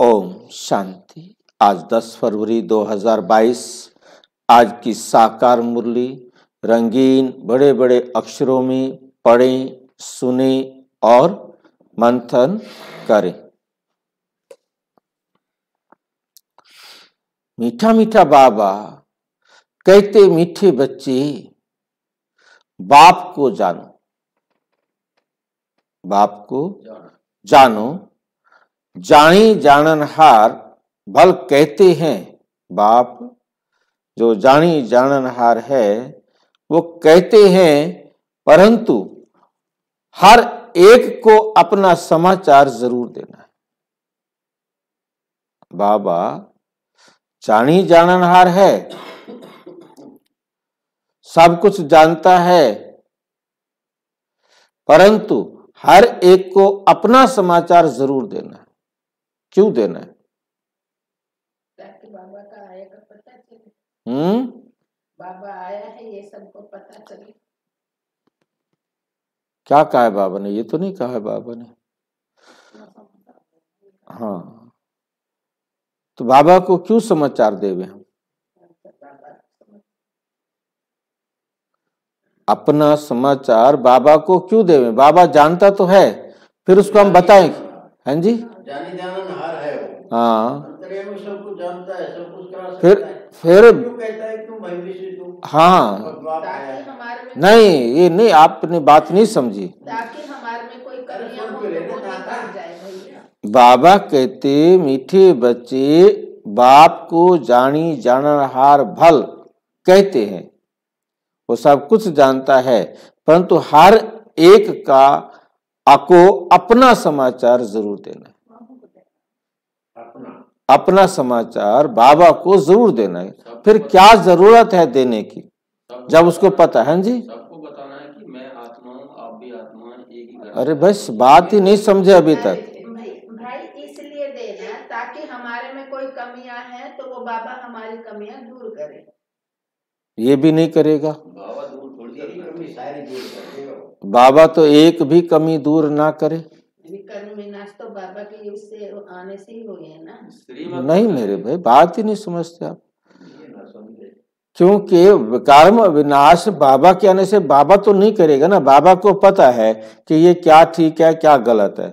ओम शांति आज 10 फरवरी 2022 आज की साकार मुरली रंगीन बड़े बड़े अक्षरों में पढ़ें सुने और मंथन करें मीठा मीठा बाबा कहते मीठे बच्चे बाप को जानो बाप को जानो जानी जाननहार भल कहते हैं बाप जो जानी जाननहार है वो कहते हैं परंतु हर एक को अपना समाचार जरूर देना है बाबा जानी जाननहार है सब कुछ जानता है परंतु हर एक को अपना समाचार जरूर देना है क्यों देना है हम्म बाबा आया है ये सबको पता चले क्या कहा है बाबा ने ये तो नहीं कहा है बाबा ने हाँ तो बाबा को क्यों समाचार देवे हम अपना समाचार बाबा को क्यों देवे बाबा जानता तो है फिर उसको हम बताएं हैं हाँ जी जाने जाना हाँ फिर फिर हाँ नहीं ये नहीं आपने बात नहीं समझी बाबा कहते मीठे बच्चे बाप को जानी हार भल कहते हैं वो सब कुछ जानता है परंतु हर एक का आपको अपना समाचार जरूर देना अपना समाचार बाबा को जरूर देना है फिर क्या जरूरत है देने की जब उसको पता है हाँ जी अरे बस बात ही नहीं समझे अभी तक ताकि हमारे तो दूर करे ये भी नहीं करेगा बाबा दूर बाबा तो एक भी कमी दूर ना करे तो नहीं मेरे भाई बात ही नहीं समझते आप क्योंकि कर्म विनाश बाबा के आने से बाबा तो नहीं करेगा ना बाबा को पता है कि ये क्या ठीक है क्या गलत है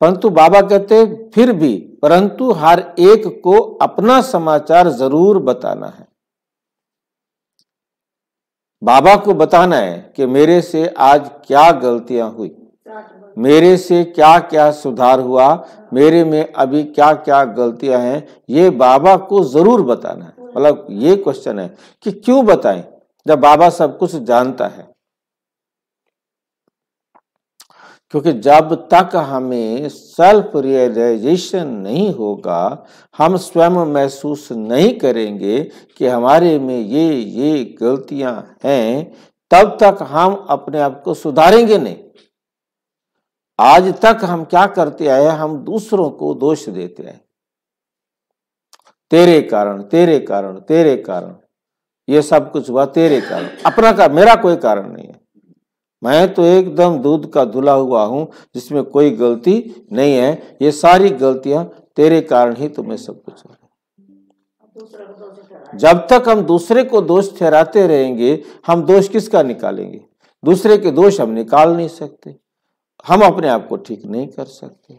परंतु बाबा कहते फिर भी परंतु हर एक को अपना समाचार जरूर बताना है बाबा को बताना है कि मेरे से आज क्या गलतियां हुई मेरे से क्या क्या सुधार हुआ मेरे में अभी क्या क्या गलतियां हैं ये बाबा को जरूर बताना है मतलब ये क्वेश्चन है कि क्यों बताएं जब बाबा सब कुछ जानता है क्योंकि जब तक हमें सेल्फ रियलाइजेशन नहीं होगा हम स्वयं महसूस नहीं करेंगे कि हमारे में ये ये गलतियां हैं तब तक हम अपने आप को सुधारेंगे नहीं आज तक हम क्या करते आए हम दूसरों को दोष देते आए तेरे कारण तेरे कारण तेरे कारण ये सब कुछ हुआ तेरे कारण अपना का मेरा कोई कारण नहीं है मैं तो एकदम दूध का धुला हुआ हूं जिसमें कोई गलती नहीं है ये सारी गलतियां तेरे कारण ही तुम्हें सब कुछ हो जब तक हम दूसरे को दोष ठहराते रहेंगे हम दोष किसका निकालेंगे दूसरे के दोष हम निकाल नहीं सकते हम अपने आप को ठीक नहीं कर सकते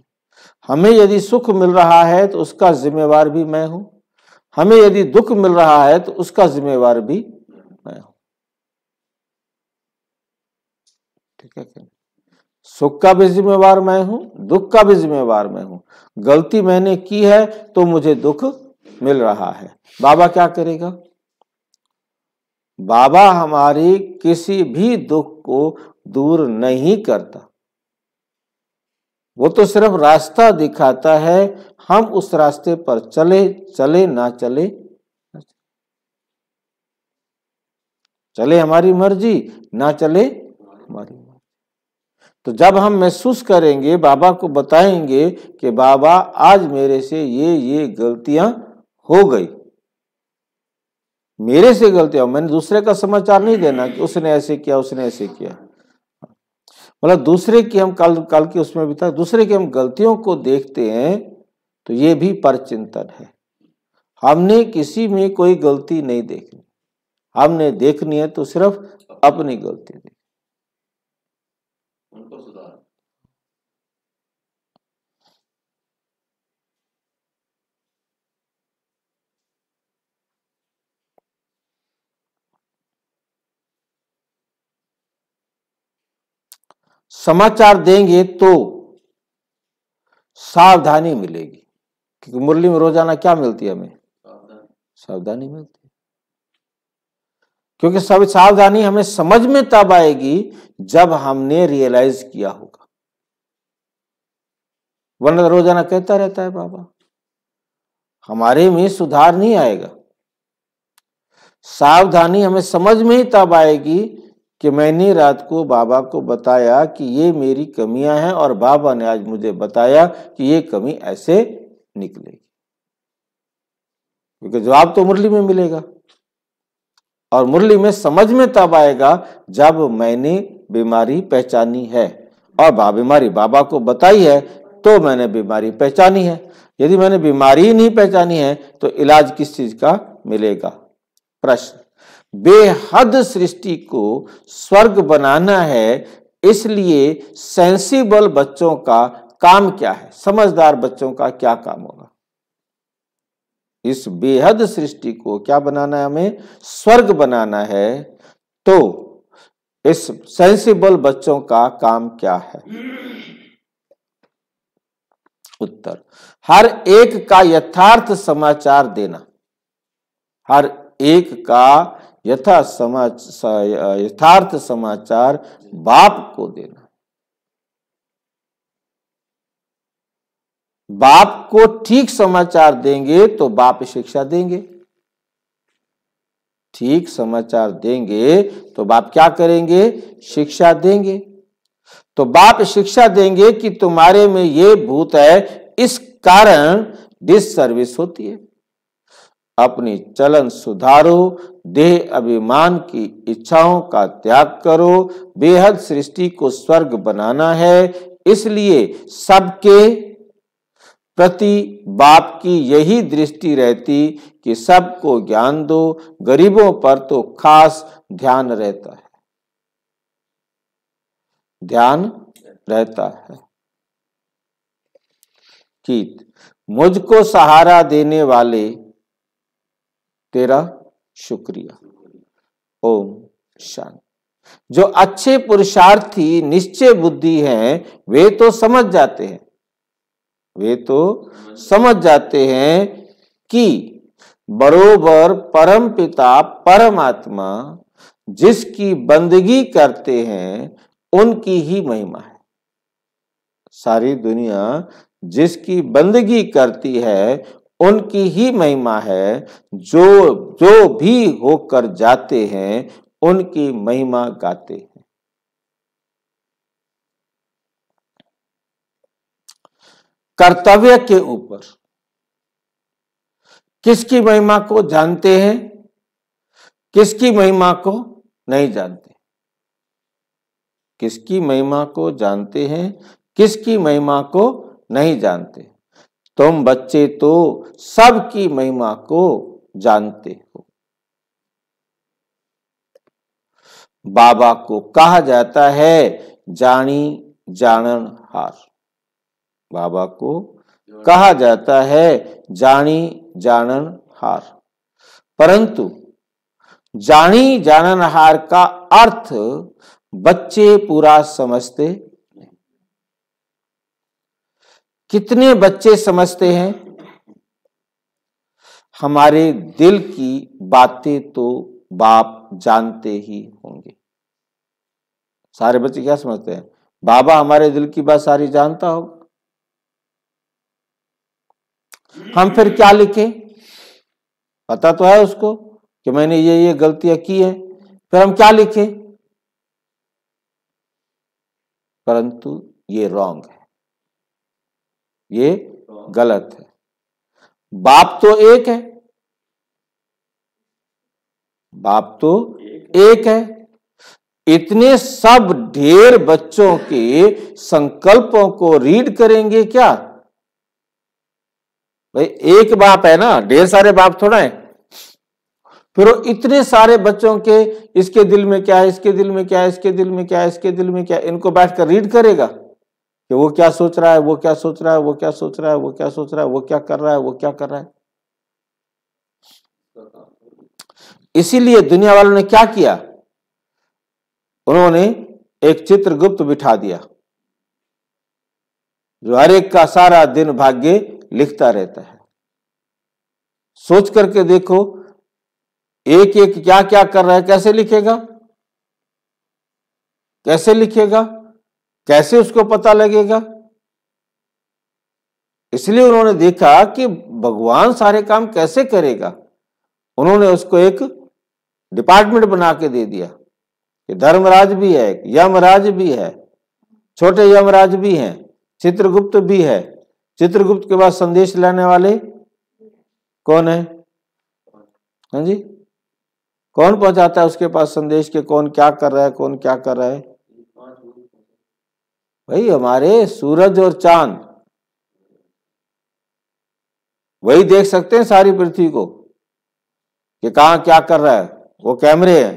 हमें यदि सुख मिल रहा है तो उसका जिम्मेवार भी मैं हूं हमें यदि दुख मिल रहा है तो उसका जिम्मेवार भी मैं हूं ठीक है क्या सुख का भी जिम्मेवार मैं हूं दुख का भी जिम्मेवार मैं हूं गलती मैंने की है तो मुझे दुख मिल रहा है बाबा क्या करेगा बाबा हमारी किसी भी दुख को दूर नहीं करता वो तो सिर्फ रास्ता दिखाता है हम उस रास्ते पर चले चले ना चले चले हमारी मर्जी ना चले हमारी मर्जी तो जब हम महसूस करेंगे बाबा को बताएंगे कि बाबा आज मेरे से ये ये गलतियां हो गई मेरे से गलतियां मैंने दूसरे का समाचार नहीं देना कि उसने ऐसे किया उसने ऐसे किया मतलब दूसरे की हम कल काल की उसमें भी था दूसरे की हम गलतियों को देखते हैं तो ये भी परचिंतन है हमने किसी में कोई गलती नहीं देखनी हमने देखनी है तो सिर्फ अपनी गलती देखनी समाचार देंगे तो सावधानी मिलेगी क्योंकि मुरली में रोजाना क्या मिलती है हमें सावधानी मिलती है क्योंकि सब सावधानी हमें समझ में तब आएगी जब हमने रियलाइज किया होगा वरना रोजाना कहता रहता है बाबा हमारे में सुधार नहीं आएगा सावधानी हमें समझ में ही तब आएगी कि मैंने रात को बाबा को बताया कि ये मेरी कमियां हैं और बाबा ने आज मुझे बताया कि ये कमी ऐसे निकलेगी क्योंकि जवाब तो मुरली में मिलेगा और मुरली में समझ में तब आएगा जब मैंने बीमारी पहचानी है और बा बीमारी बाबा को बताई है तो मैंने बीमारी पहचानी है यदि मैंने बीमारी नहीं पहचानी है तो इलाज किस चीज का मिलेगा प्रश्न बेहद सृष्टि को स्वर्ग बनाना है इसलिए सेंसिबल बच्चों का काम क्या है समझदार बच्चों का क्या काम होगा इस बेहद सृष्टि को क्या बनाना है हमें स्वर्ग बनाना है तो इस सेंसिबल बच्चों का काम क्या है उत्तर हर एक का यथार्थ समाचार देना हर एक का यथा समाचार यथार्थ समाचार बाप को देना बाप को ठीक समाचार देंगे तो बाप शिक्षा देंगे ठीक समाचार देंगे तो बाप क्या करेंगे शिक्षा देंगे तो बाप शिक्षा देंगे कि तुम्हारे में ये भूत है इस कारण डिस सर्विस होती है अपनी चलन सुधारो देह अभिमान की इच्छाओं का त्याग करो बेहद सृष्टि को स्वर्ग बनाना है इसलिए सबके प्रति बाप की यही दृष्टि रहती कि सबको ज्ञान दो गरीबों पर तो खास ध्यान रहता है ध्यान रहता है कि मुझको सहारा देने वाले तेरा शुक्रिया ओम शांति जो अच्छे पुरुषार्थी निश्चय बुद्धि हैं वे तो समझ जाते हैं वे तो समझ जाते हैं कि बरोबर परम पिता परमात्मा जिसकी बंदगी करते हैं उनकी ही महिमा है सारी दुनिया जिसकी बंदगी करती है उनकी ही महिमा है जो जो भी होकर जाते हैं उनकी महिमा गाते हैं कर्तव्य के ऊपर किसकी महिमा को जानते हैं किसकी महिमा को नहीं जानते किसकी महिमा को जानते हैं किसकी महिमा को नहीं जानते तुम बच्चे तो सबकी महिमा को जानते हो बाबा को कहा जाता है जानी जानन हार बाबा को कहा जाता है जानी जानन हार परंतु जानी जानन हार का अर्थ बच्चे पूरा समझते कितने बच्चे समझते हैं हमारे दिल की बातें तो बाप जानते ही होंगे सारे बच्चे क्या समझते हैं बाबा हमारे दिल की बात सारी जानता हो हम फिर क्या लिखे पता तो है उसको कि मैंने ये ये गलतियां की है फिर हम क्या लिखे परंतु ये रॉन्ग है ये गलत है बाप तो एक है बाप तो एक है इतने सब ढेर बच्चों के संकल्पों को रीड करेंगे क्या भाई एक बाप है ना ढेर सारे बाप थोड़ा है फिर वो इतने सारे बच्चों के इसके दिल में क्या है इसके दिल में क्या है इसके दिल में क्या है इसके दिल में क्या इनको बैठकर रीड करेगा कि वो क्या सोच रहा है वो क्या सोच रहा है वो क्या सोच रहा है वो क्या सोच रहा है वो क्या कर रहा है वो क्या कर रहा है इसीलिए दुनिया वालों ने क्या किया उन्होंने एक चित्रगुप्त बिठा दिया जो हर एक का सारा दिन भाग्य लिखता रहता है सोच करके देखो एक एक क्या क्या कर रहा है कैसे लिखेगा कैसे लिखेगा कैसे उसको पता लगेगा इसलिए उन्होंने देखा कि भगवान सारे काम कैसे करेगा उन्होंने उसको एक डिपार्टमेंट बना के दे दिया कि धर्मराज भी है यमराज भी है छोटे यमराज भी हैं चित्रगुप्त भी है चित्रगुप्त के बाद संदेश लाने वाले कौन है हाँ जी कौन पहुंचाता है उसके पास संदेश के कौन क्या कर रहा है कौन क्या कर रहा है भाई हमारे सूरज और चांद वही देख सकते हैं सारी पृथ्वी को कि कहा क्या कर रहा है वो कैमरे हैं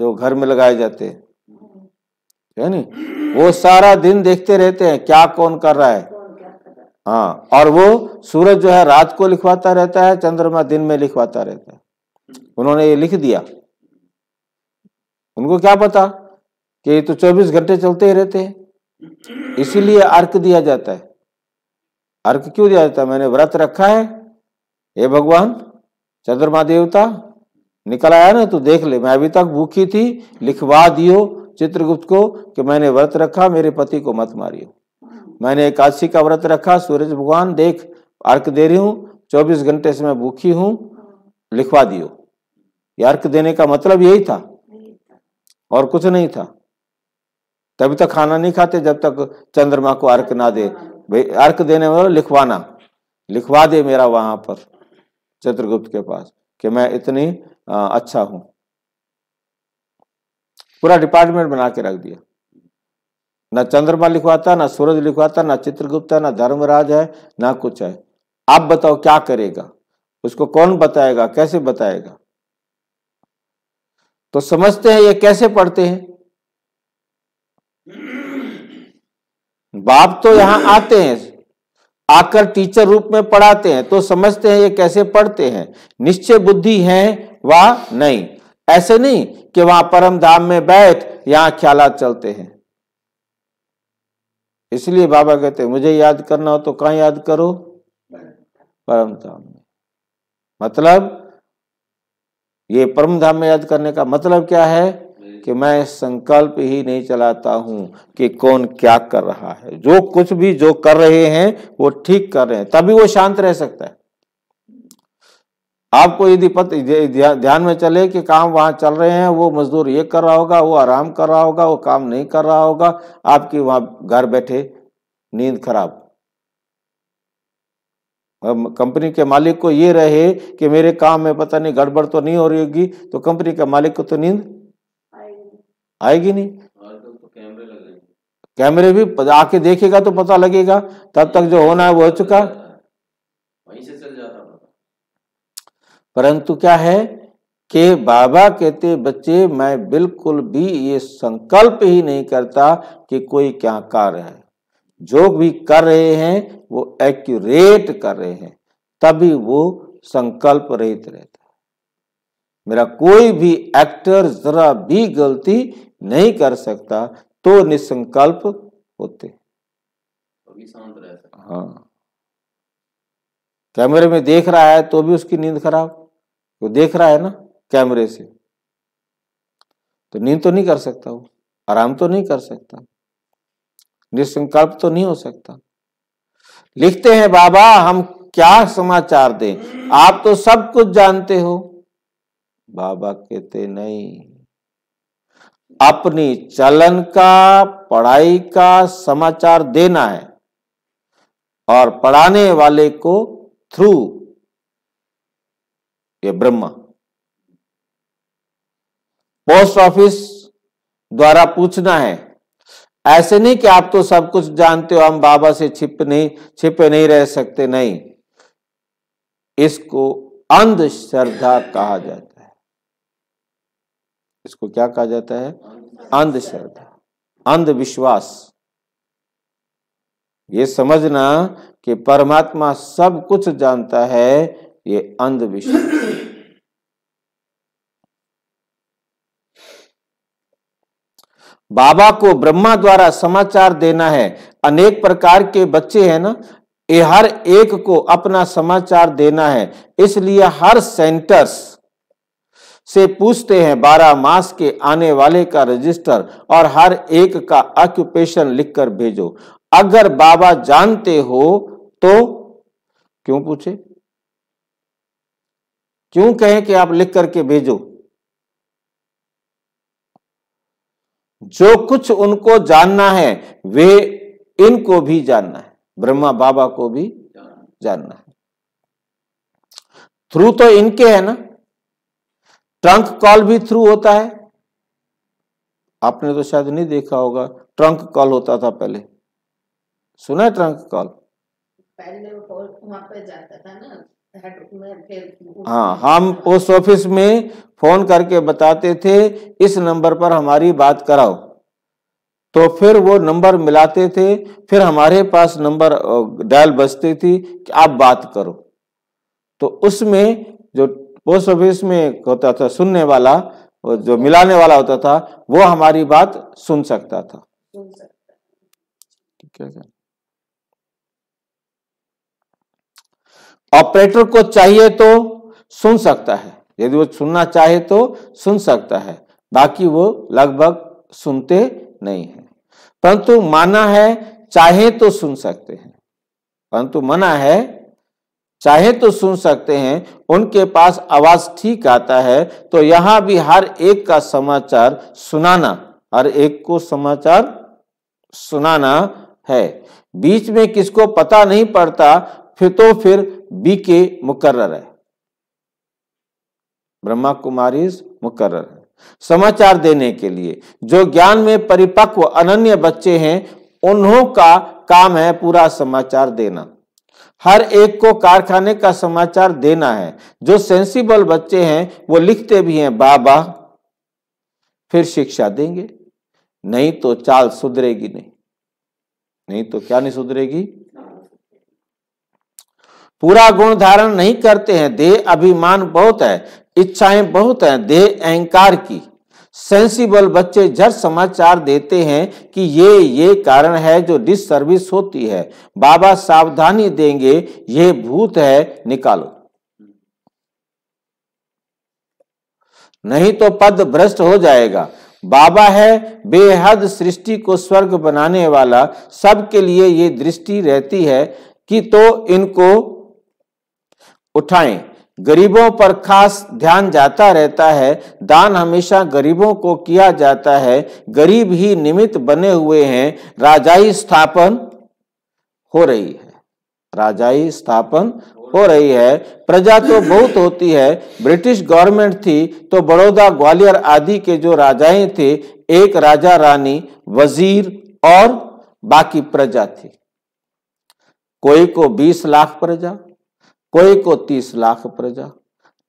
जो घर में लगाए जाते हैं है नहीं वो सारा दिन देखते रहते हैं क्या कौन कर रहा है हाँ और वो सूरज जो है रात को लिखवाता रहता है चंद्रमा दिन में लिखवाता रहता है उन्होंने ये लिख दिया उनको क्या पता कि तो 24 घंटे चलते ही रहते हैं इसीलिए अर्क दिया जाता है अर्क क्यों दिया जाता है मैंने व्रत रखा है हे भगवान चंद्रमा देवता निकल आया ना तो देख ले मैं अभी तक भूखी थी लिखवा दियो चित्रगुप्त को कि मैंने व्रत रखा मेरे पति को मत मारियो मैंने एकादशी का व्रत रखा सूरज भगवान देख अर्क दे रही हूं चौबीस घंटे से मैं भूखी हूं लिखवा दियो ये अर्क देने का मतलब यही था और कुछ नहीं था तभी तक तो खाना नहीं खाते जब तक चंद्रमा को अर्क ना दे भाई अर्क देने वाले लिखवाना लिखवा दे मेरा वहां पर चित्रगुप्त के पास कि मैं इतनी आ, अच्छा हूं पूरा डिपार्टमेंट बना के रख दिया ना चंद्रमा लिखवाता ना सूरज लिखवाता ना चित्रगुप्त है ना धर्मराज है ना कुछ है आप बताओ क्या करेगा उसको कौन बताएगा कैसे बताएगा तो समझते हैं ये कैसे पढ़ते हैं बाप तो यहां आते हैं आकर टीचर रूप में पढ़ाते हैं तो समझते हैं ये कैसे पढ़ते हैं निश्चय बुद्धि है व नहीं ऐसे नहीं कि वहां परम धाम में बैठ यहां ख्याल चलते हैं इसलिए बाबा कहते मुझे याद करना हो तो कहा याद करो परम धाम में मतलब ये परम धाम में याद करने का मतलब क्या है कि मैं संकल्प ही नहीं चलाता हूं कि कौन क्या कर रहा है जो कुछ भी जो कर रहे हैं वो ठीक कर रहे हैं तभी वो शांत रह सकता है आपको यदि ध्यान में चले कि काम वहां चल रहे हैं वो मजदूर ये कर रहा होगा वो आराम कर रहा होगा वो काम नहीं कर रहा होगा आपकी वहां घर बैठे नींद खराब कंपनी के मालिक को ये रहे कि मेरे काम में पता नहीं गड़बड़ तो नहीं हो रही होगी तो कंपनी के मालिक को तो नींद आएगी नहीं तो कैमरे भी आके देखेगा तो पता लगेगा तब तक जो होना है वो हो चुका वहीं से चल जाता परंतु क्या है कि बाबा कहते बच्चे मैं बिल्कुल भी ये संकल्प ही नहीं करता कि कोई क्या कर है जो भी कर रहे हैं वो एक्यूरेट कर रहे हैं तभी वो संकल्प रहित रहता मेरा कोई भी एक्टर जरा भी गलती नहीं कर सकता तो निसंकल्प होते हाँ कैमरे में देख रहा है तो भी उसकी नींद खराब वो देख रहा है ना कैमरे से तो नींद तो नहीं कर सकता वो आराम तो नहीं कर सकता निसंकल्प तो नहीं हो सकता लिखते हैं बाबा हम क्या समाचार दें आप तो सब कुछ जानते हो बाबा कहते नहीं अपनी चलन का पढ़ाई का समाचार देना है और पढ़ाने वाले को थ्रू ये ब्रह्मा पोस्ट ऑफिस द्वारा पूछना है ऐसे नहीं कि आप तो सब कुछ जानते हो हम बाबा से छिप नहीं छिपे नहीं रह सकते नहीं इसको अंधश्रद्धा कहा जाता इसको क्या कहा जाता है अंधश्रद्धा अंधविश्वास ये समझना कि परमात्मा सब कुछ जानता है ये अंधविश्वास बाबा को ब्रह्मा द्वारा समाचार देना है अनेक प्रकार के बच्चे हैं ना ये हर एक को अपना समाचार देना है इसलिए हर सेंटर्स से पूछते हैं बारह मास के आने वाले का रजिस्टर और हर एक का ऑक्यूपेशन लिखकर भेजो अगर बाबा जानते हो तो क्यों पूछे क्यों कहें कि आप लिख करके भेजो जो कुछ उनको जानना है वे इनको भी जानना है ब्रह्मा बाबा को भी जानना है थ्रू तो इनके है ना ट्रंक कॉल भी थ्रू होता है आपने तो शायद नहीं देखा होगा ट्रंक कॉल होता था पहले सुना है ट्रंक कॉल पहले वहां पे जाता था ना हाँ हम पोस्ट ऑफिस में फोन करके बताते थे इस नंबर पर हमारी बात कराओ तो फिर वो नंबर मिलाते थे फिर हमारे पास नंबर डायल बजती थी कि आप बात करो तो उसमें जो पोस्ट ऑफिस में होता था सुनने वाला और जो मिलाने वाला होता था वो हमारी बात सुन सकता था ऑपरेटर को चाहिए तो सुन सकता है यदि वो सुनना चाहे तो सुन सकता है बाकी वो लगभग सुनते नहीं है परंतु माना है चाहे तो सुन सकते हैं परंतु मना है चाहे तो सुन सकते हैं उनके पास आवाज ठीक आता है तो यहां भी हर एक का समाचार सुनाना हर एक को समाचार सुनाना है बीच में किसको पता नहीं पड़ता फिर तो फिर बी के मुकर्र है ब्रह्मा कुमारी मुकर्र है समाचार देने के लिए जो ज्ञान में परिपक्व अनन्य बच्चे हैं उन्हों का काम है पूरा समाचार देना हर एक को कारखाने का समाचार देना है जो सेंसिबल बच्चे हैं वो लिखते भी हैं बाबा फिर शिक्षा देंगे नहीं तो चाल सुधरेगी नहीं नहीं तो क्या नहीं सुधरेगी पूरा गुण धारण नहीं करते हैं देह अभिमान बहुत है इच्छाएं बहुत हैं देह अहंकार की सेंसिबल बच्चे जर समाचार देते हैं कि ये ये कारण है जो डिस होती है बाबा सावधानी देंगे ये भूत है निकालो नहीं तो पद भ्रष्ट हो जाएगा बाबा है बेहद सृष्टि को स्वर्ग बनाने वाला सबके लिए ये दृष्टि रहती है कि तो इनको उठाएं गरीबों पर खास ध्यान जाता रहता है दान हमेशा गरीबों को किया जाता है गरीब ही निमित्त बने हुए हैं राजाई स्थापन हो रही है राजाई स्थापन हो रही है प्रजा तो बहुत होती है ब्रिटिश गवर्नमेंट थी तो बड़ौदा ग्वालियर आदि के जो राजाएं थे एक राजा रानी वजीर और बाकी प्रजा थी कोई को 20 लाख प्रजा कोई को तीस लाख प्रजा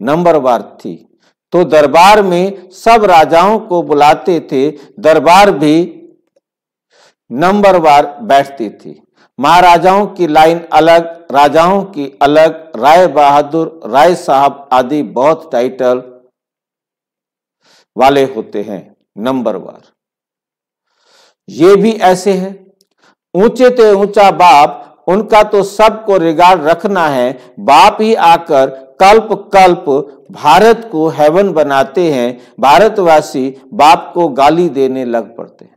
नंबर बार थी तो दरबार में सब राजाओं को बुलाते थे दरबार भी नंबर बार बैठती थी महाराजाओं की लाइन अलग राजाओं की अलग राय बहादुर राय साहब आदि बहुत टाइटल वाले होते हैं नंबर वार ये भी ऐसे हैं ऊंचे ते ऊंचा बाप उनका तो सबको रिगार्ड रखना है बाप ही आकर कल्प कल्प भारत को हेवन बनाते हैं भारतवासी बाप को गाली देने लग पड़ते हैं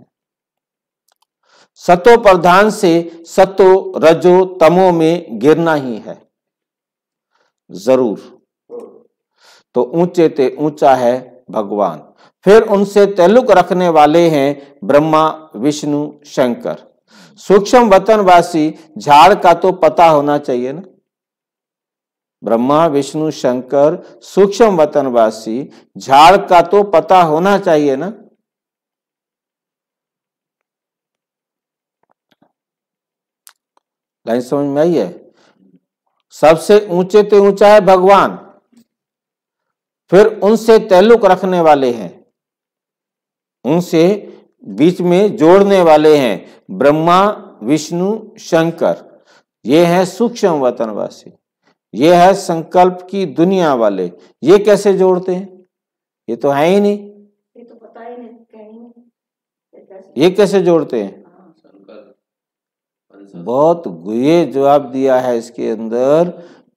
सतो प्रधान से सतो रजो तमो में गिरना ही है जरूर तो ऊंचे ते ऊंचा है भगवान फिर उनसे तैलुक रखने वाले हैं ब्रह्मा विष्णु शंकर सूक्ष्म वतनवासी झाड़ का तो पता होना चाहिए ना ब्रह्मा विष्णु शंकर सूक्ष्म वतनवासी झाड़ का तो पता होना चाहिए ना लाइन समझ में आई है सबसे ऊंचे तो ऊंचा है भगवान फिर उनसे तैलुक रखने वाले हैं उनसे बीच में जोड़ने वाले हैं ब्रह्मा विष्णु शंकर ये है सूक्ष्म वतनवासी ये है संकल्प की दुनिया वाले ये कैसे जोड़ते हैं ये तो है ही नहीं ये तो पता ही नहीं ये कैसे जोड़ते हैं हाँ। बहुत गुहे जवाब दिया है इसके अंदर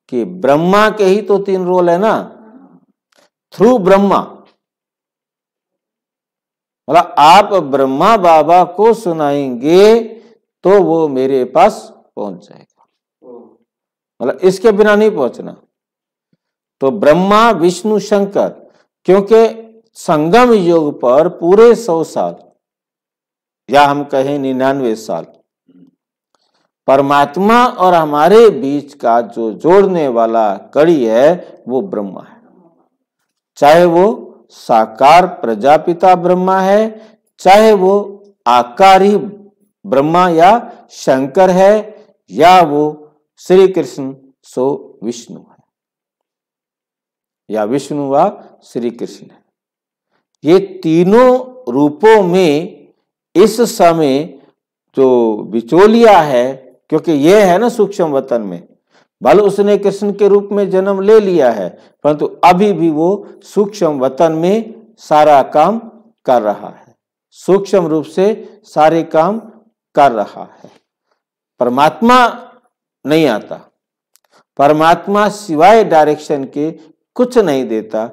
कि ब्रह्मा के ही तो तीन रोल है ना हाँ। थ्रू ब्रह्मा मतलब आप ब्रह्मा बाबा को सुनाएंगे तो वो मेरे पास पहुंच जाएगा मतलब इसके बिना नहीं पहुंचना तो ब्रह्मा विष्णु शंकर क्योंकि संगम युग पर पूरे सौ साल या हम कहें निन्यानवे साल परमात्मा और हमारे बीच का जो जोड़ने वाला कड़ी है वो ब्रह्मा है चाहे वो साकार प्रजापिता ब्रह्मा है चाहे वो आकार ही ब्रह्मा या शंकर है या वो श्री कृष्ण सो विष्णु है या विष्णु व श्री कृष्ण है ये तीनों रूपों में इस समय जो बिचोलिया है क्योंकि यह है ना सूक्ष्म वतन में भले उसने कृष्ण के रूप में जन्म ले लिया है परंतु अभी भी वो सूक्ष्म वतन में सारा काम कर रहा है सूक्ष्म रूप से सारे काम कर रहा है परमात्मा नहीं आता परमात्मा सिवाय डायरेक्शन के कुछ नहीं देता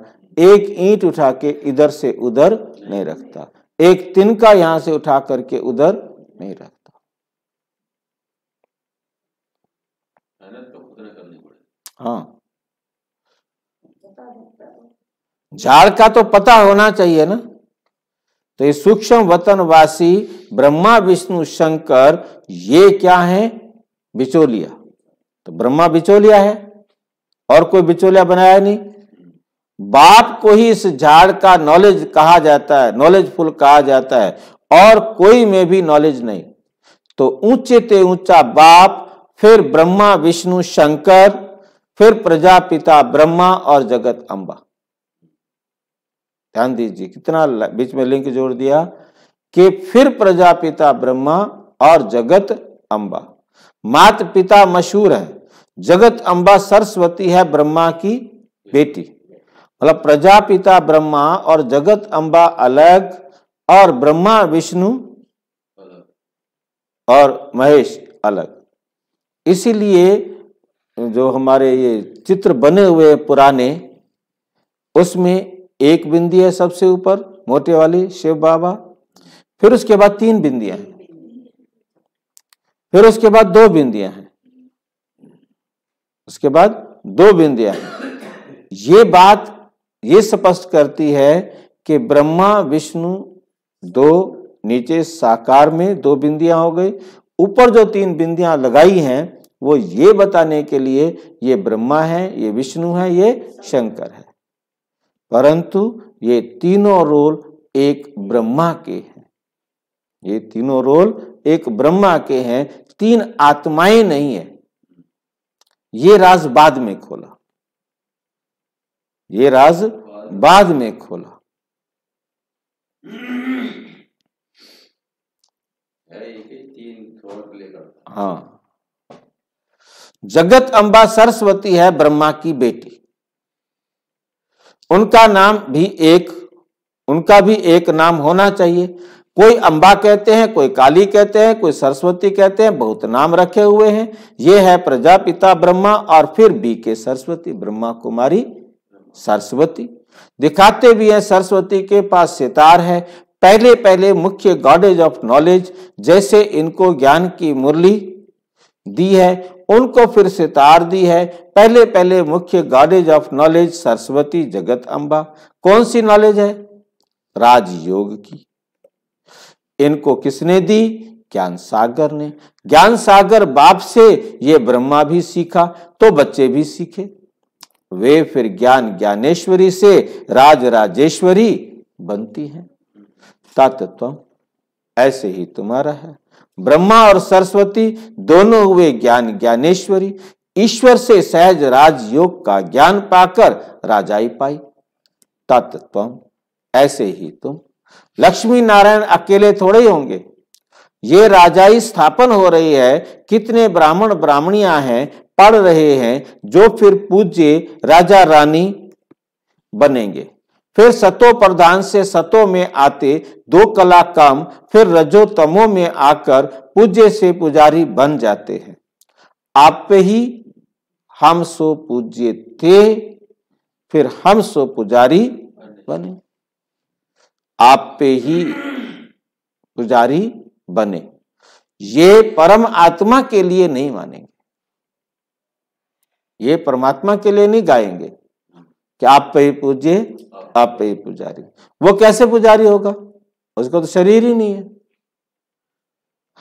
एक ईंट उठा के इधर से उधर नहीं रखता एक तिनका यहां से उठा करके उधर नहीं रखता हाँ झाड़ का तो पता होना चाहिए ना तो ये सूक्ष्म वतनवासी ब्रह्मा विष्णु शंकर ये क्या है बिचौलिया तो ब्रह्मा बिचौलिया है और कोई बिचौलिया बनाया नहीं बाप को ही इस झाड़ का नॉलेज कहा जाता है नॉलेजफुल कहा जाता है और कोई में भी नॉलेज नहीं तो ऊंचे ते ऊंचा बाप फिर ब्रह्मा विष्णु शंकर फिर प्रजापिता ब्रह्मा और जगत अंबा ध्यान दीजिए कितना बीच में लिंक जोड़ दिया कि फिर प्रजापिता ब्रह्मा और जगत अम्बा मात पिता मशहूर है जगत अम्बा सरस्वती है ब्रह्मा की बेटी मतलब प्रजापिता ब्रह्मा और जगत अम्बा अलग और ब्रह्मा विष्णु और महेश अलग इसीलिए जो हमारे ये चित्र बने हुए पुराने उसमें एक बिंदी है सबसे ऊपर मोटे वाली शिव बाबा फिर उसके बाद तीन बिंदियां हैं फिर उसके बाद दो बिंदियां हैं उसके बाद दो बिंदियां हैं ये बात ये स्पष्ट करती है कि ब्रह्मा विष्णु दो नीचे साकार में दो बिंदियां हो गई ऊपर जो तीन बिंदियां लगाई हैं वो ये बताने के लिए ये ब्रह्मा है ये विष्णु है ये शंकर है परंतु ये तीनों रोल एक ब्रह्मा के हैं ये तीनों रोल एक ब्रह्मा के हैं तीन आत्माएं नहीं है ये राज बाद में खोला ये राज बाद में खोला हाँ जगत अंबा सरस्वती है ब्रह्मा की बेटी उनका नाम भी एक उनका भी एक नाम होना चाहिए कोई अंबा कहते हैं कोई काली कहते हैं कोई सरस्वती कहते हैं बहुत नाम रखे हुए हैं ये है प्रजापिता ब्रह्मा और फिर बी के सरस्वती ब्रह्मा कुमारी सरस्वती दिखाते भी हैं सरस्वती के पास सितार है पहले पहले मुख्य गॉडेज ऑफ नॉलेज जैसे इनको ज्ञान की मुरली दी है उनको फिर सितार दी है पहले पहले मुख्य गॉडेज ऑफ नॉलेज सरस्वती जगत अंबा कौन सी नॉलेज है राजयोग की इनको किसने दी ज्ञान सागर ने ज्ञान सागर बाप से ये ब्रह्मा भी सीखा तो बच्चे भी सीखे वे फिर ज्ञान ज्ञानेश्वरी से राज राजेश्वरी बनती हैं तत्व ऐसे ही तुम्हारा है ब्रह्मा और सरस्वती दोनों हुए ज्ञान ज्ञानेश्वरी ईश्वर से सहज राजयोग का ज्ञान पाकर राजाई पाई तत्व ऐसे ही तुम लक्ष्मी नारायण अकेले थोड़े ही होंगे ये राजाई स्थापन हो रही है कितने ब्राह्मण ब्राह्मणिया हैं पढ़ रहे हैं जो फिर पूज्य राजा रानी बनेंगे फिर सतो प्रधान से सतो में आते दो कला काम फिर रजो तमो में आकर पूज्य से पुजारी बन जाते हैं आप ही हम सो पूज्य थे फिर हम सो पुजारी बने आप पे ही पुजारी बने ये परम आत्मा के लिए नहीं मानेंगे ये परमात्मा के लिए नहीं गाएंगे कि आप पे ही पूज्य ही पुजारी वो कैसे पुजारी होगा उसका तो शरीर ही नहीं है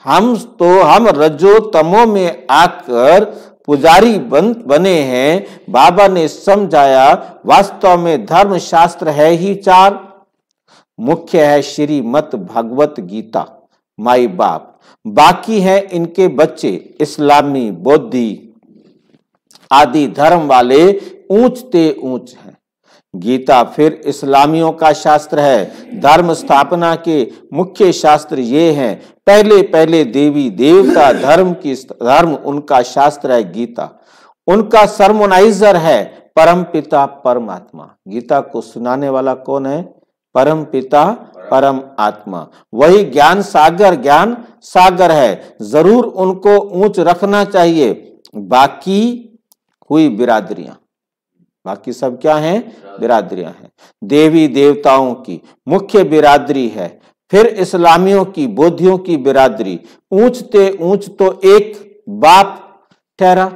हम तो हम रजो तमो में आकर पुजारी बन बने हैं बाबा ने समझाया वास्तव में धर्म शास्त्र है ही चार मुख्य है श्रीमत भगवत गीता माई बाप बाकी हैं इनके बच्चे इस्लामी बौद्धि आदि धर्म वाले ऊंच ऊंच हैं गीता फिर इस्लामियों का शास्त्र है धर्म स्थापना के मुख्य शास्त्र ये हैं पहले पहले देवी देवता धर्म की धर्म उनका शास्त्र है गीता उनका सरमोनाइजर है परम पिता परमात्मा गीता को सुनाने वाला कौन है परम पिता परम आत्मा वही ज्ञान सागर ज्ञान सागर है जरूर उनको ऊंच रखना चाहिए बाकी हुई बिरादरियां बाकी सब क्या हैं बिरादरियां हैं देवी देवताओं की मुख्य बिरादरी है फिर इस्लामियों की बोधियों की बिरादरी ऊंचते ऊंच तो एक बाप ठहरा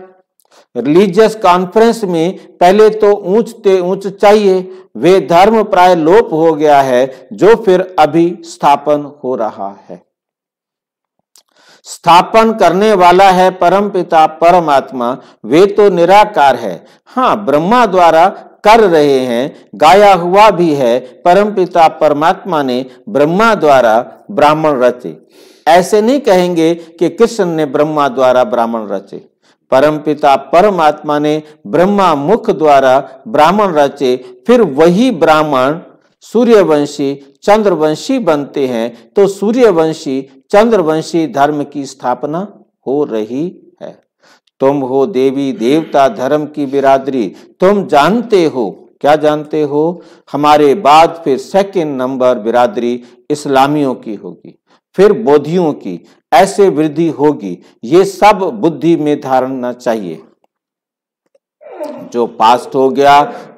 रिलीजियस कॉन्फ्रेंस में पहले तो ऊंचते ऊंच चाहिए वे धर्म प्राय लोप हो गया है जो फिर अभी स्थापन हो रहा है स्थापन करने वाला है परम पिता परमात्मा वे तो निराकार है हाँ ब्रह्मा द्वारा कर रहे हैं गाया हुआ भी है परम पिता परमात्मा ने ब्रह्मा द्वारा ब्राह्मण रचे ऐसे नहीं कहेंगे कि कृष्ण ने ब्रह्मा द्वारा ब्राह्मण रचे परमपिता परमात्मा ने ब्रह्मा मुख द्वारा ब्राह्मण रचे फिर वही ब्राह्मण सूर्यवंशी चंद्रवंशी बनते हैं तो सूर्यवंशी चंद्रवंशी धर्म की स्थापना हो रही है तुम हो देवी देवता धर्म की बिरादरी तुम जानते हो क्या जानते हो हमारे बाद फिर सेकेंड नंबर बिरादरी इस्लामियों की होगी फिर बोधियों की ऐसे वृद्धि होगी ये सब बुद्धि में धारणा चाहिए जो पास्ट हो गया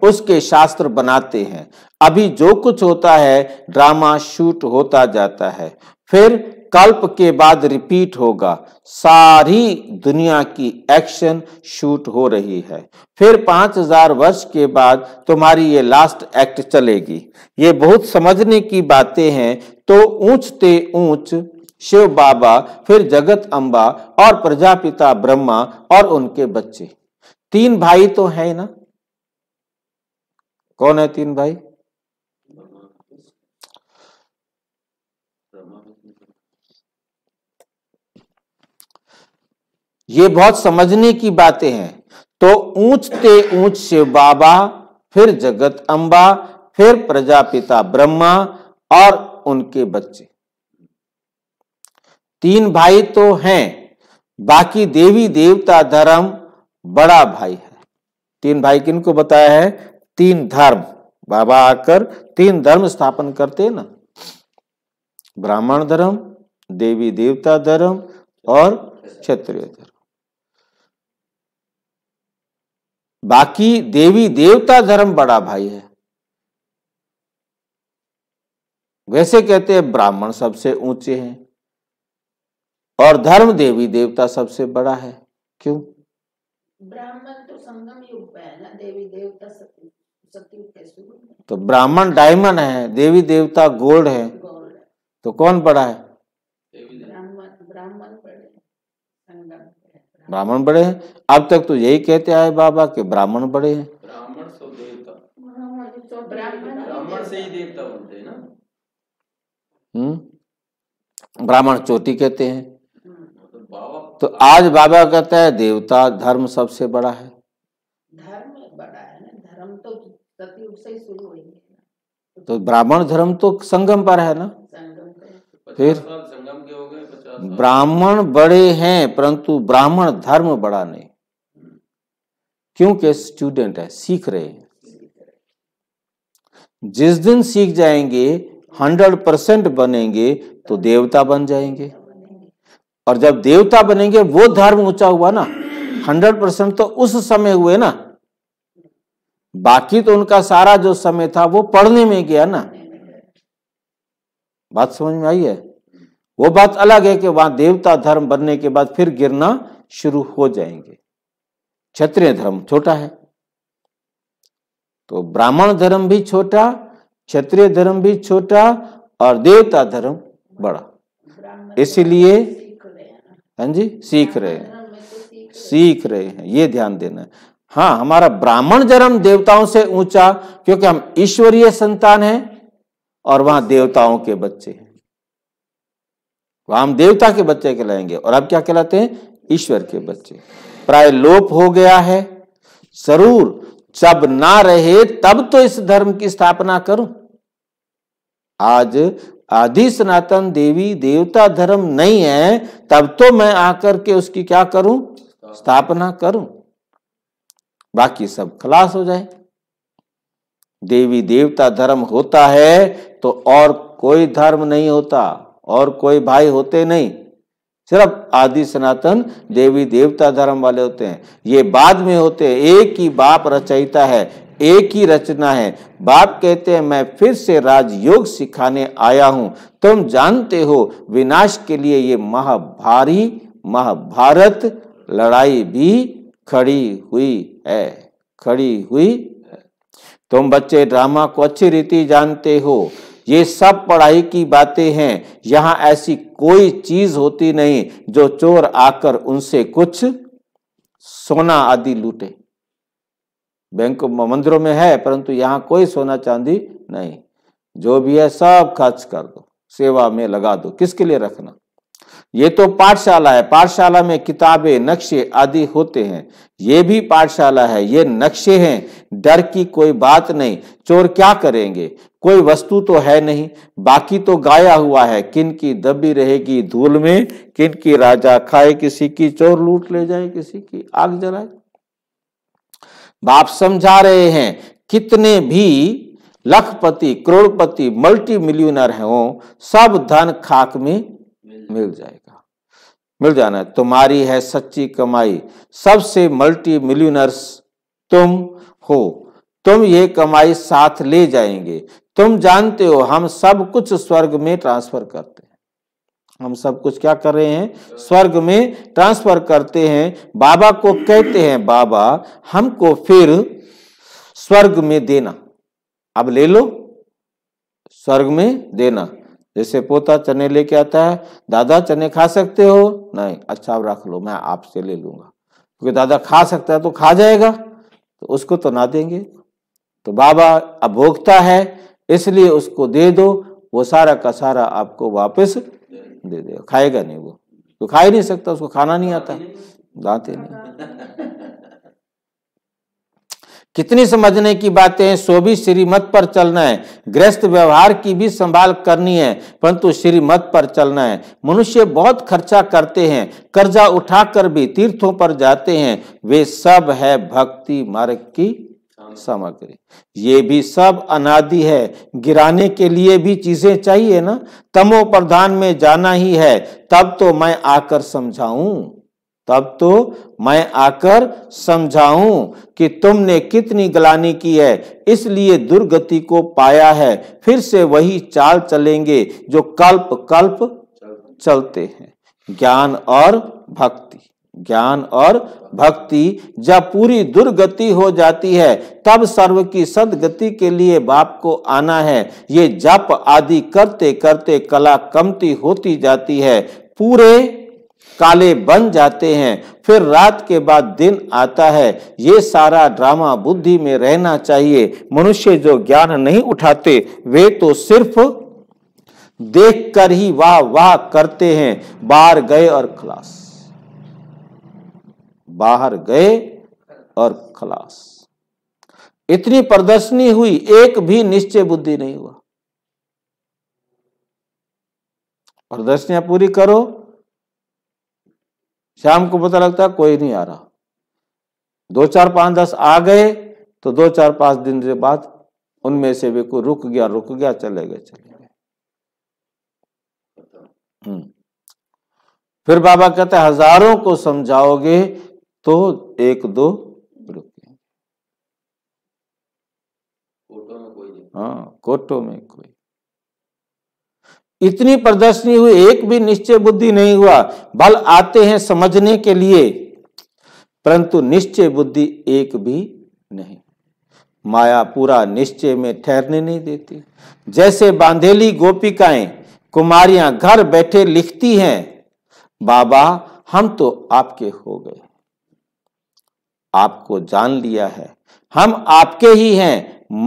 उसके शास्त्र बनाते हैं अभी जो कुछ होता है ड्रामा शूट होता जाता है फिर कल्प के बाद रिपीट होगा सारी दुनिया की एक्शन शूट हो रही है फिर पांच हजार वर्ष के बाद तुम्हारी ये लास्ट एक्ट चलेगी ये बहुत समझने की बातें हैं तो ऊंचते ऊंच शिव बाबा फिर जगत अम्बा और प्रजापिता ब्रह्मा और उनके बच्चे तीन भाई तो है ना कौन है तीन भाई ये बहुत समझने की बातें हैं तो ऊंचते ऊंच शिव बाबा फिर जगत अंबा फिर प्रजापिता ब्रह्मा और उनके बच्चे तीन भाई तो हैं बाकी देवी देवता धर्म बड़ा भाई है तीन भाई किन को बताया है तीन धर्म बाबा आकर तीन धर्म स्थापन करते ना ब्राह्मण धर्म देवी देवता धर्म और क्षत्रिय धर्म बाकी देवी देवता धर्म बड़ा भाई है वैसे कहते हैं ब्राह्मण सबसे ऊंचे हैं और धर्म देवी देवता सबसे बड़ा है क्यों ब्राह्मण तो संगम युग है ना देवी देवता सती तो ब्राह्मण डायमंड है देवी देवता गोल्ड है तो कौन बड़ा है ब्राह्मण बड़े हैं अब तक तो यही कहते आए बाबा कि ब्राह्मण बड़े हैं ब्राह्मण सो तो ब्राह्मण से ही देवता बोलते हैं ना हम्म? ब्राह्मण चोटी कहते हैं तो, तो आज बाबा कहता है देवता धर्म सबसे बड़ा है धर्म बड़ा है ना धर्म तो सतयुग से शुरू हुई है तो ब्राह्मण धर्म तो संगम पर है ना संगम पर फिर ब्राह्मण बड़े हैं परंतु ब्राह्मण धर्म बड़ा नहीं क्योंकि स्टूडेंट है सीख रहे हैं जिस दिन सीख जाएंगे हंड्रेड परसेंट बनेंगे तो देवता बन जाएंगे और जब देवता बनेंगे वो धर्म ऊंचा हुआ ना हंड्रेड परसेंट तो उस समय हुए ना बाकी तो उनका सारा जो समय था वो पढ़ने में गया ना बात समझ में आई है वो बात अलग है कि वहां देवता धर्म बनने के बाद फिर गिरना शुरू हो जाएंगे क्षत्रिय धर्म छोटा है तो ब्राह्मण धर्म भी छोटा क्षत्रिय धर्म भी छोटा और देवता धर्म बड़ा इसीलिए हाँ जी सीख रहे हैं सीख रहे हैं ये ध्यान देना है हाँ हमारा ब्राह्मण धर्म देवताओं से ऊंचा क्योंकि हम ईश्वरीय संतान हैं और वहां देवताओं के बच्चे हैं वह हम देवता के बच्चे कहलाएंगे और अब क्या कहलाते हैं ईश्वर के बच्चे प्राय लोप हो गया है जरूर जब ना रहे तब तो इस धर्म की स्थापना करूं आज आदि सनातन देवी देवता धर्म नहीं है तब तो मैं आकर के उसकी क्या करूं स्थापना करूं बाकी सब खलास हो जाए देवी देवता धर्म होता है तो और कोई धर्म नहीं होता और कोई भाई होते नहीं सिर्फ आदि सनातन देवी देवता धर्म वाले होते हैं ये बाद में होते हैं एक ही बाप रचयिता है एक ही रचना है बाप कहते हैं मैं फिर से राजयोग सिखाने आया हूं तुम जानते हो विनाश के लिए ये महाभारी महाभारत लड़ाई भी खड़ी हुई है खड़ी हुई है तुम बच्चे ड्रामा को अच्छी रीति जानते हो ये सब पढ़ाई की बातें हैं यहाँ ऐसी कोई चीज होती नहीं जो चोर आकर उनसे कुछ सोना आदि लूटे बैंक मंदिरों में है परंतु यहाँ कोई सोना चांदी नहीं जो भी है सब खर्च कर दो सेवा में लगा दो किसके लिए रखना ये तो पाठशाला है पाठशाला में किताबें नक्शे आदि होते हैं ये भी पाठशाला है ये नक्शे हैं डर की कोई बात नहीं चोर क्या करेंगे कोई वस्तु तो है नहीं बाकी तो गाया हुआ है किन की दबी रहेगी धूल में किन की राजा खाए किसी की चोर लूट ले जाए किसी की आग जलाए बाप समझा रहे हैं कितने भी लखपति करोड़पति मल्टी मिलियनर है वो सब धन खाक में मिल जाएगा मिल जाना है तुम्हारी है सच्ची कमाई सबसे मल्टी मिलियनर्स तुम हो तुम ये कमाई साथ ले जाएंगे तुम जानते हो हम सब कुछ स्वर्ग में ट्रांसफर करते हैं हम सब कुछ क्या कर रहे हैं स्वर्ग में ट्रांसफर करते हैं बाबा को कहते हैं बाबा हमको फिर स्वर्ग में देना अब ले लो स्वर्ग में देना जैसे पोता चने लेके आता है दादा चने खा सकते हो नहीं अच्छा अब रख लो मैं आपसे ले लूंगा क्योंकि दादा खा सकता है तो खा जाएगा तो उसको तो ना देंगे तो बाबा अब भोगता है इसलिए उसको दे दो वो सारा का सारा आपको वापस दे देगा खाएगा नहीं वो तो खा ही नहीं सकता उसको खाना नहीं आता दाते नहीं कितनी समझने की बातें हैं सो भी श्रीमत पर चलना है ग्रस्त व्यवहार की भी संभाल करनी है परंतु श्रीमत पर चलना है मनुष्य बहुत खर्चा करते हैं कर्जा उठाकर भी तीर्थों पर जाते हैं वे सब है भक्ति मार्ग की सामग्री ये भी सब अनादि है गिराने के लिए भी चीजें चाहिए ना तमो प्रधान में जाना ही है तब तो मैं आकर समझाऊं तब तो मैं आकर समझाऊं कि तुमने कितनी गलानी की है इसलिए दुर्गति को पाया है फिर से वही चाल चलेंगे जो कल्प कल्प चलते हैं ज्ञान और भक्ति ज्ञान और भक्ति जब पूरी दुर्गति हो जाती है तब सर्व की सदगति के लिए बाप को आना है ये जप आदि करते करते कला कमती होती जाती है पूरे काले बन जाते हैं फिर रात के बाद दिन आता है ये सारा ड्रामा बुद्धि में रहना चाहिए मनुष्य जो ज्ञान नहीं उठाते वे तो सिर्फ देख कर ही वाह वाह करते हैं बार गए और खलास बाहर गए और खलास इतनी प्रदर्शनी हुई एक भी निश्चय बुद्धि नहीं हुआ प्रदर्शनियां पूरी करो शाम को पता लगता कोई नहीं आ रहा दो चार पांच दस आ गए तो दो चार पांच दिन के बाद उनमें से भी कोई रुक गया रुक गया चले गए चले गए हम्म। फिर बाबा कहते हजारों को समझाओगे तो एक दो रुके हाँ कोटो में कोई इतनी प्रदर्शनी हुई एक भी निश्चय बुद्धि नहीं हुआ बल आते हैं समझने के लिए परंतु निश्चय बुद्धि एक भी नहीं माया पूरा निश्चय में ठहरने नहीं देती जैसे बांधेली गोपिकाएं कुमारियां घर बैठे लिखती हैं बाबा हम तो आपके हो गए आपको जान लिया है हम आपके ही हैं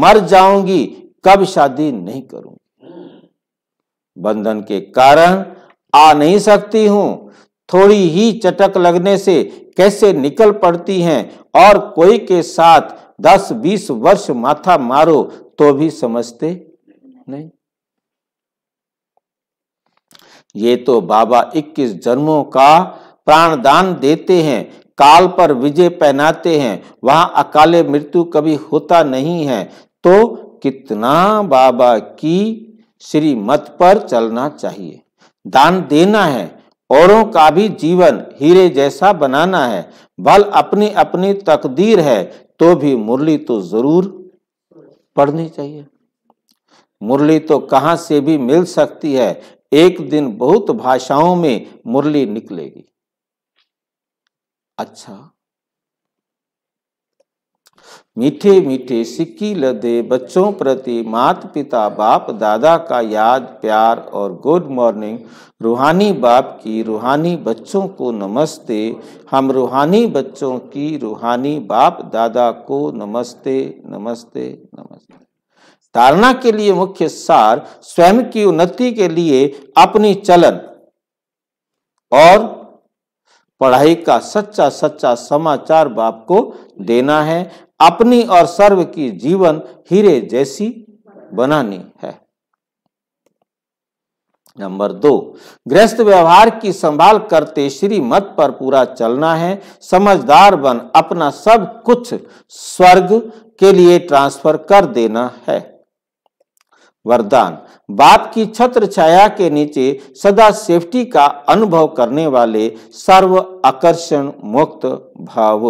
मर जाऊंगी कब शादी नहीं करूंगी बंधन के कारण आ नहीं सकती हूं थोड़ी ही चटक लगने से कैसे निकल पड़ती हैं और कोई के साथ 10-20 वर्ष माथा मारो तो भी समझते नहीं ये तो बाबा 21 जन्मों का प्राणदान देते हैं काल पर विजय पहनाते हैं वहां अकाले मृत्यु कभी होता नहीं है तो कितना बाबा की श्रीमत पर चलना चाहिए दान देना है औरों का भी जीवन हीरे जैसा बनाना है बल अपनी अपनी तकदीर है तो भी मुरली तो जरूर पढ़नी चाहिए मुरली तो कहां से भी मिल सकती है एक दिन बहुत भाषाओं में मुरली निकलेगी अच्छा मीठे मीठे सिक्की लदे बच्चों प्रति मात पिता बाप दादा का याद प्यार और गुड मॉर्निंग रूहानी बाप की रूहानी बच्चों को नमस्ते हम रूहानी बच्चों की रूहानी बाप दादा को नमस्ते नमस्ते नमस्ते धारणा के लिए मुख्य सार स्वयं की उन्नति के लिए अपनी चलन और पढ़ाई का सच्चा सच्चा समाचार बाप को देना है अपनी और सर्व की जीवन हीरे जैसी बनानी है नंबर दो गृहस्थ व्यवहार की संभाल करते श्री मत पर पूरा चलना है समझदार बन अपना सब कुछ स्वर्ग के लिए ट्रांसफर कर देना है वरदान बाप की छत्र छाया के नीचे सदा सेफ्टी का अनुभव करने वाले सर्व आकर्षण मुक्त भाव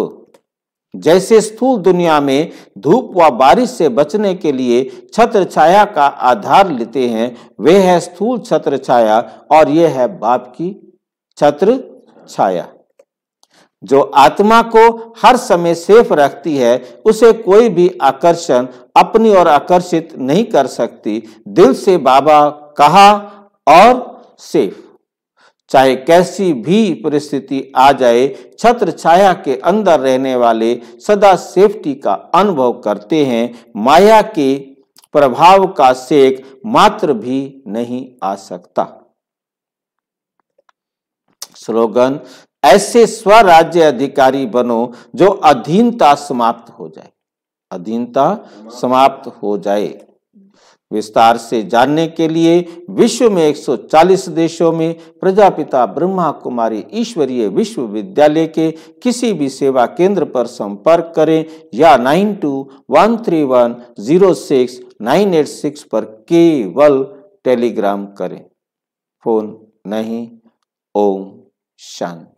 जैसे स्थूल दुनिया में धूप व बारिश से बचने के लिए छत्र छाया का आधार लेते हैं वे है स्थूल छत्र छाया और यह है बाप की छत्र छाया जो आत्मा को हर समय सेफ रखती है उसे कोई भी आकर्षण अपनी ओर आकर्षित नहीं कर सकती दिल से बाबा कहा और सेफ चाहे कैसी भी परिस्थिति आ जाए छत्र छाया के अंदर रहने वाले सदा सेफ्टी का अनुभव करते हैं माया के प्रभाव का सेक मात्र भी नहीं आ सकता स्लोगन ऐसे स्वराज्य अधिकारी बनो जो अधीनता समाप्त हो जाए अधीनता समाप्त हो जाए विस्तार से जानने के लिए विश्व में 140 देशों में प्रजापिता ब्रह्मा कुमारी ईश्वरीय विश्वविद्यालय के किसी भी सेवा केंद्र पर संपर्क करें या nine two one three one zero six nine eight six पर केवल टेलीग्राम करें फोन नहीं ओम शांति